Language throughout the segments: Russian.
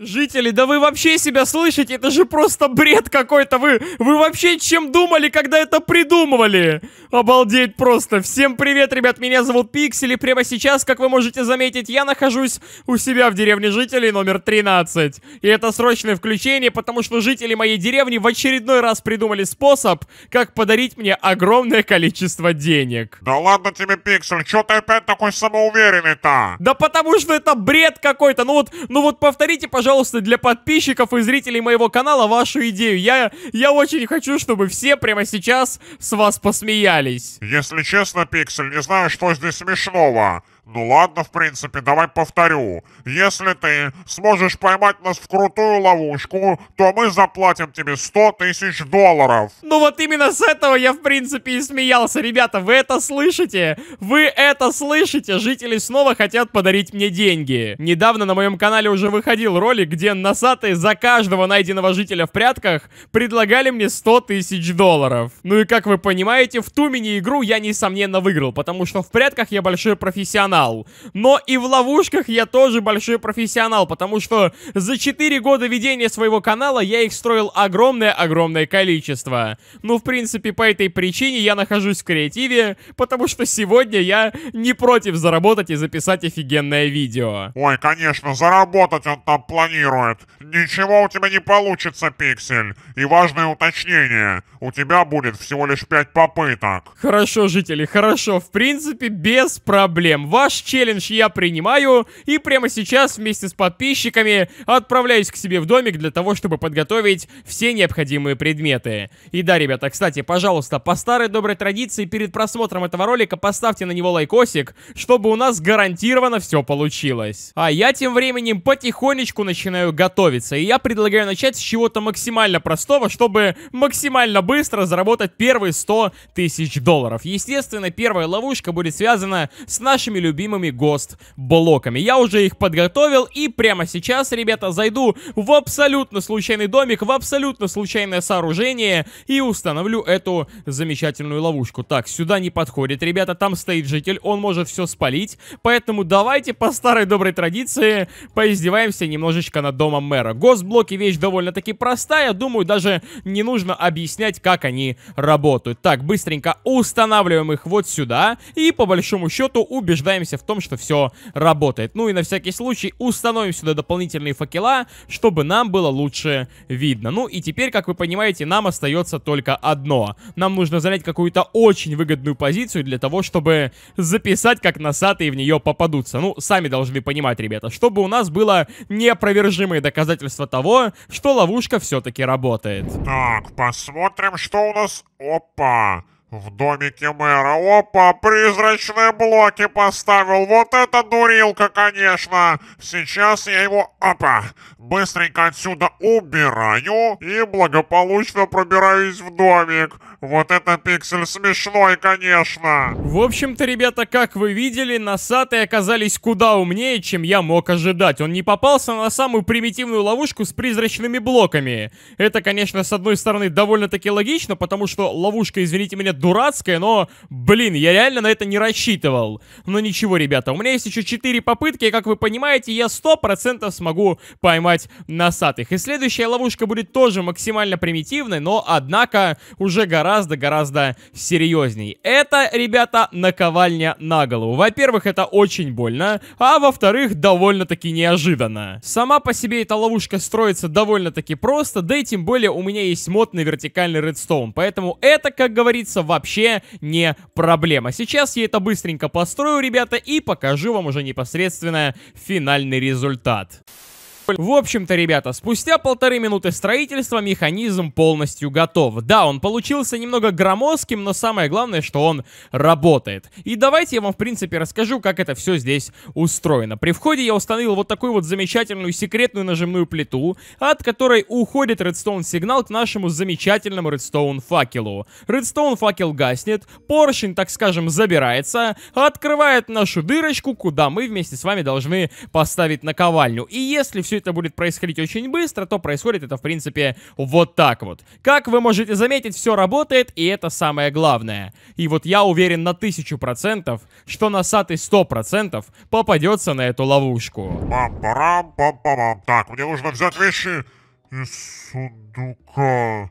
Жители, да вы вообще себя слышите? Это же просто бред какой-то. Вы, вы вообще чем думали, когда это придумывали? Обалдеть просто. Всем привет, ребят. Меня зовут Пиксель. И прямо сейчас, как вы можете заметить, я нахожусь у себя в деревне жителей номер 13. И это срочное включение, потому что жители моей деревни в очередной раз придумали способ, как подарить мне огромное количество денег. Да ладно тебе, Пиксель. Что ты опять такой самоуверенный-то? Да потому что это бред какой-то. Ну вот, ну вот повторите, пожалуйста пожалуйста, для подписчиков и зрителей моего канала вашу идею. Я, я очень хочу, чтобы все прямо сейчас с вас посмеялись. Если честно, Пиксель, не знаю, что здесь смешного. Ну ладно, в принципе, давай повторю. Если ты сможешь поймать нас в крутую ловушку, то мы заплатим тебе 100 тысяч долларов. Ну вот именно с этого я в принципе и смеялся. Ребята, вы это слышите? Вы это слышите? Жители снова хотят подарить мне деньги. Недавно на моем канале уже выходил ролик, где носатые за каждого найденного жителя в прятках предлагали мне 100 тысяч долларов. Ну и как вы понимаете, в ту мини-игру я несомненно выиграл, потому что в прятках я большой профессионал профессионал. Но и в ловушках я тоже большой профессионал, потому что за 4 года ведения своего канала я их строил огромное-огромное количество. Ну, в принципе, по этой причине я нахожусь в креативе, потому что сегодня я не против заработать и записать офигенное видео. Ой, конечно, заработать он там планирует. Ничего у тебя не получится, Пиксель. И важное уточнение. У тебя будет всего лишь 5 попыток. Хорошо, жители, хорошо. В принципе, без проблем. Ваш Ваш челлендж я принимаю и прямо сейчас вместе с подписчиками отправляюсь к себе в домик для того, чтобы подготовить все необходимые предметы. И да, ребята, кстати, пожалуйста, по старой доброй традиции перед просмотром этого ролика поставьте на него лайкосик, чтобы у нас гарантированно все получилось. А я тем временем потихонечку начинаю готовиться, и я предлагаю начать с чего-то максимально простого, чтобы максимально быстро заработать первые 100 тысяч долларов. Естественно, первая ловушка будет связана с нашими любимыми гост-блоками. Я уже их подготовил и прямо сейчас, ребята, зайду в абсолютно случайный домик, в абсолютно случайное сооружение и установлю эту замечательную ловушку. Так, сюда не подходит, ребята, там стоит житель, он может все спалить, поэтому давайте по старой доброй традиции поиздеваемся немножечко над домом мэра. Гост блоки вещь довольно-таки простая, думаю, даже не нужно объяснять, как они работают. Так, быстренько устанавливаем их вот сюда и по большому счету убеждаем убеждаемся в том, что все работает. Ну и на всякий случай установим сюда дополнительные факела, чтобы нам было лучше видно. Ну и теперь, как вы понимаете, нам остается только одно. Нам нужно занять какую-то очень выгодную позицию для того, чтобы записать, как носатые в нее попадутся. Ну, сами должны понимать, ребята, чтобы у нас было неопровержимые доказательства того, что ловушка все-таки работает. Так, посмотрим, что у нас... Опа! В домике мэра. Опа, призрачные блоки поставил. Вот это дурилка, конечно. Сейчас я его, опа, быстренько отсюда убираю и благополучно пробираюсь в домик. Вот это пиксель смешной, конечно. В общем-то, ребята, как вы видели, носатые оказались куда умнее, чем я мог ожидать. Он не попался на самую примитивную ловушку с призрачными блоками. Это, конечно, с одной стороны довольно-таки логично, потому что ловушка, извините меня, дурацкая, но, блин, я реально на это не рассчитывал. Но ну ничего, ребята, у меня есть еще 4 попытки, и, как вы понимаете, я 100% смогу поймать носатых. И следующая ловушка будет тоже максимально примитивной, но, однако, уже гораздо-гораздо серьезней. Это, ребята, наковальня на голову. Во-первых, это очень больно, а во-вторых, довольно-таки неожиданно. Сама по себе эта ловушка строится довольно-таки просто, да и тем более у меня есть мод на вертикальный редстоун, поэтому это, как говорится, вообще не проблема. Сейчас я это быстренько построю, ребята, и покажу вам уже непосредственно финальный результат. В общем-то, ребята, спустя полторы минуты строительства механизм полностью готов. Да, он получился немного громоздким, но самое главное, что он работает. И давайте я вам, в принципе, расскажу, как это все здесь устроено. При входе я установил вот такую вот замечательную секретную нажимную плиту, от которой уходит редстоун-сигнал к нашему замечательному редстоун-факелу. Редстоун-факел гаснет, поршень, так скажем, забирается, открывает нашу дырочку, куда мы вместе с вами должны поставить наковальню. И если все это будет происходить очень быстро, то происходит это, в принципе, вот так вот. Как вы можете заметить, все работает, и это самое главное. И вот я уверен на тысячу процентов, что носатый сто процентов попадется на эту ловушку. Так, мне нужно взять вещи из сундука.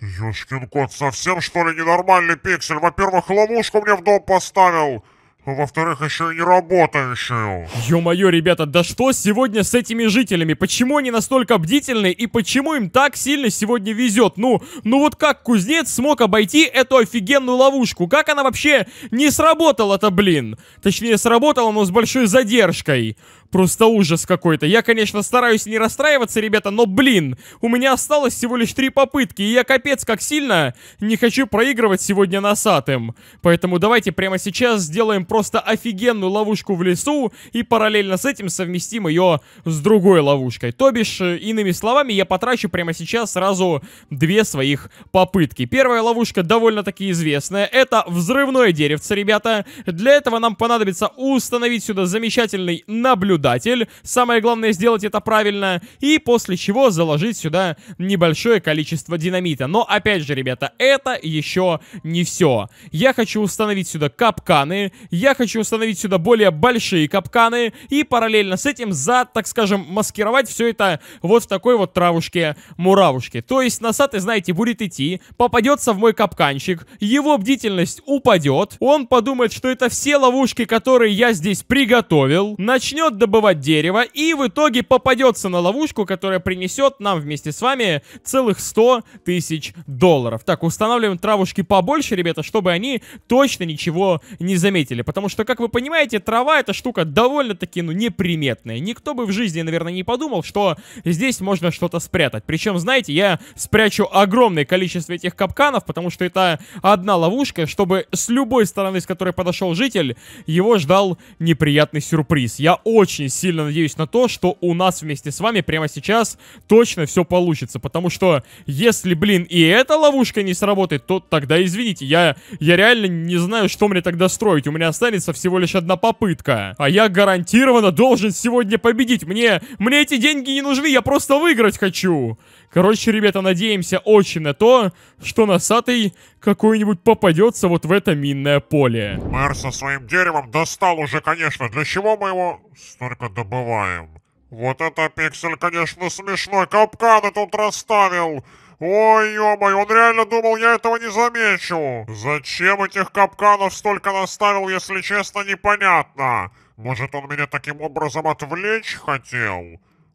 Ёшкин кот, совсем что ли ненормальный пиксель? Во-первых, ловушку мне в дом поставил. Ну, во-вторых, еще и не работающую. Ё-моё, ребята, да что сегодня с этими жителями? Почему они настолько бдительны и почему им так сильно сегодня везет? Ну, ну вот как кузнец смог обойти эту офигенную ловушку? Как она вообще не сработала-то, блин? Точнее, сработала, но с большой задержкой. Просто ужас какой-то. Я, конечно, стараюсь не расстраиваться, ребята, но, блин, у меня осталось всего лишь три попытки, и я капец как сильно не хочу проигрывать сегодня носатым. Поэтому давайте прямо сейчас сделаем просто офигенную ловушку в лесу и параллельно с этим совместим ее с другой ловушкой. То бишь, э, иными словами, я потрачу прямо сейчас сразу две своих попытки. Первая ловушка довольно-таки известная. Это взрывное деревце, ребята. Для этого нам понадобится установить сюда замечательный наблюдатель наблюдатель. Самое главное сделать это правильно. И после чего заложить сюда небольшое количество динамита. Но опять же, ребята, это еще не все. Я хочу установить сюда капканы. Я хочу установить сюда более большие капканы. И параллельно с этим за, так скажем, маскировать все это вот в такой вот травушке-муравушке. То есть носатый, знаете, будет идти, попадется в мой капканчик, его бдительность упадет, он подумает, что это все ловушки, которые я здесь приготовил, начнет добавлять вырубывать дерево и в итоге попадется на ловушку, которая принесет нам вместе с вами целых 100 тысяч долларов. Так, устанавливаем травушки побольше, ребята, чтобы они точно ничего не заметили. Потому что, как вы понимаете, трава эта штука довольно-таки, ну, неприметная. Никто бы в жизни, наверное, не подумал, что здесь можно что-то спрятать. Причем, знаете, я спрячу огромное количество этих капканов, потому что это одна ловушка, чтобы с любой стороны, с которой подошел житель, его ждал неприятный сюрприз. Я очень очень сильно надеюсь на то, что у нас вместе с вами прямо сейчас точно все получится. Потому что если, блин, и эта ловушка не сработает, то тогда извините, я, я реально не знаю, что мне тогда строить. У меня останется всего лишь одна попытка. А я гарантированно должен сегодня победить. Мне, мне эти деньги не нужны, я просто выиграть хочу. Короче, ребята, надеемся очень на то, что носатый какой-нибудь попадется вот в это минное поле. Мэр со своим деревом достал уже, конечно. Для чего мы его только добываем. Вот это пиксель, конечно, смешной. Капканы тут расставил. Ой, ё-моё, он реально думал, я этого не замечу. Зачем этих капканов столько наставил, если честно, непонятно. Может, он меня таким образом отвлечь хотел?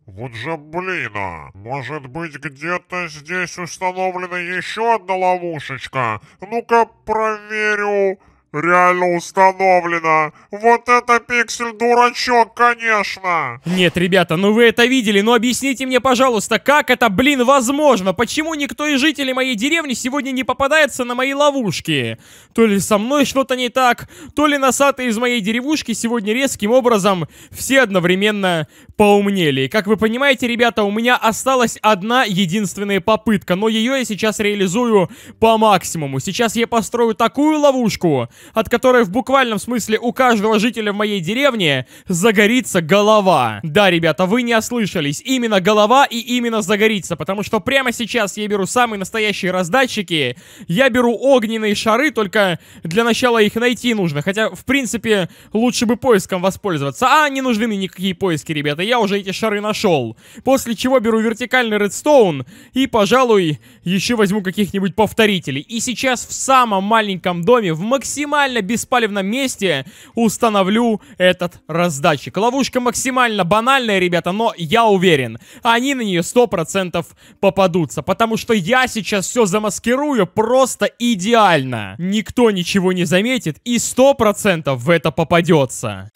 Вот же блин, а. Может быть, где-то здесь установлена еще одна ловушечка? Ну-ка, проверю. Реально установлено. Вот это пиксель дурачок, конечно. Нет, ребята, ну вы это видели, но ну объясните мне, пожалуйста, как это, блин, возможно? Почему никто из жителей моей деревни сегодня не попадается на мои ловушки? То ли со мной что-то не так, то ли носатые из моей деревушки сегодня резким образом все одновременно поумнели. Как вы понимаете, ребята, у меня осталась одна единственная попытка, но ее я сейчас реализую по максимуму. Сейчас я построю такую ловушку, от которой в буквальном смысле у каждого жителя в моей деревне загорится голова. Да, ребята, вы не ослышались. Именно голова и именно загорится, потому что прямо сейчас я беру самые настоящие раздатчики. Я беру огненные шары, только для начала их найти нужно. Хотя, в принципе, лучше бы поиском воспользоваться. А, не нужны мне никакие поиски, ребята. Я уже эти шары нашел. После чего беру вертикальный редстоун и, пожалуй, еще возьму каких-нибудь повторителей. И сейчас в самом маленьком доме, в максимальном максимально беспалевном месте установлю этот раздатчик. Ловушка максимально банальная, ребята, но я уверен, они на нее 100% попадутся, потому что я сейчас все замаскирую просто идеально. Никто ничего не заметит и 100% в это попадется.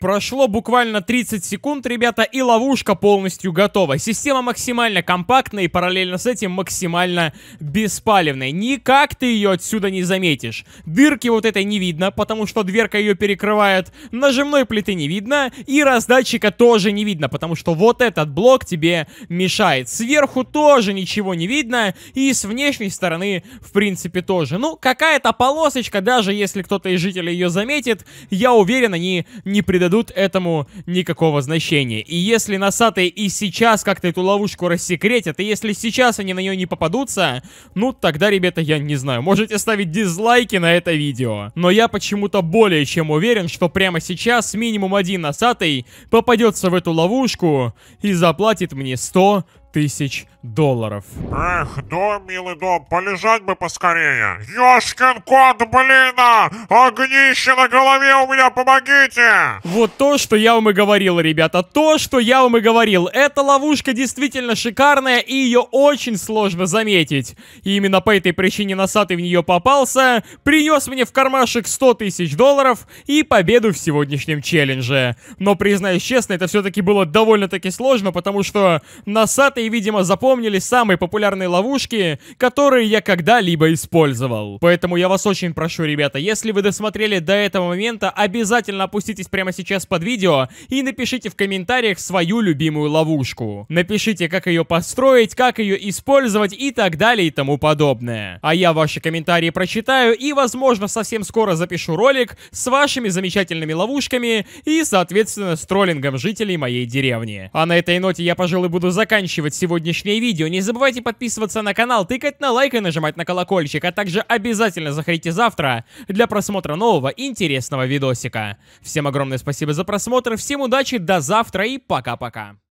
Прошло буквально 30 секунд, ребята, и ловушка полностью готова. Система максимально компактная и параллельно с этим максимально беспалевная. Никак ты ее отсюда не заметишь. Дырки вот этой не видно, потому что дверка ее перекрывает. Нажимной плиты не видно, и раздатчика тоже не видно, потому что вот этот блок тебе мешает. Сверху тоже ничего не видно, и с внешней стороны, в принципе, тоже. Ну, какая-то полосочка, даже если кто-то из жителей ее заметит, я уверен, они не придадут придадут этому никакого значения. И если носатые и сейчас как-то эту ловушку рассекретят, и если сейчас они на нее не попадутся, ну тогда, ребята, я не знаю, можете ставить дизлайки на это видео. Но я почему-то более чем уверен, что прямо сейчас минимум один носатый попадется в эту ловушку и заплатит мне 100 тысяч долларов. Эх, дом, милый дом, полежать бы поскорее. Ёшкин кот, блин, а огнище на голове у меня, помогите! Вот то, что я вам и говорил, ребята, то, что я вам и говорил. Эта ловушка действительно шикарная, и ее очень сложно заметить. И именно по этой причине носатый в нее попался, принес мне в кармашек 100 тысяч долларов и победу в сегодняшнем челлендже. Но, признаюсь честно, это все-таки было довольно-таки сложно, потому что носатый, видимо, запомнил вспомнили самые популярные ловушки, которые я когда-либо использовал. Поэтому я вас очень прошу, ребята, если вы досмотрели до этого момента, обязательно опуститесь прямо сейчас под видео и напишите в комментариях свою любимую ловушку. Напишите, как ее построить, как ее использовать и так далее и тому подобное. А я ваши комментарии прочитаю и, возможно, совсем скоро запишу ролик с вашими замечательными ловушками и, соответственно, с троллингом жителей моей деревни. А на этой ноте я, пожалуй, буду заканчивать сегодняшнее видео видео. Не забывайте подписываться на канал, тыкать на лайк и нажимать на колокольчик, а также обязательно заходите завтра для просмотра нового интересного видосика. Всем огромное спасибо за просмотр, всем удачи, до завтра и пока-пока.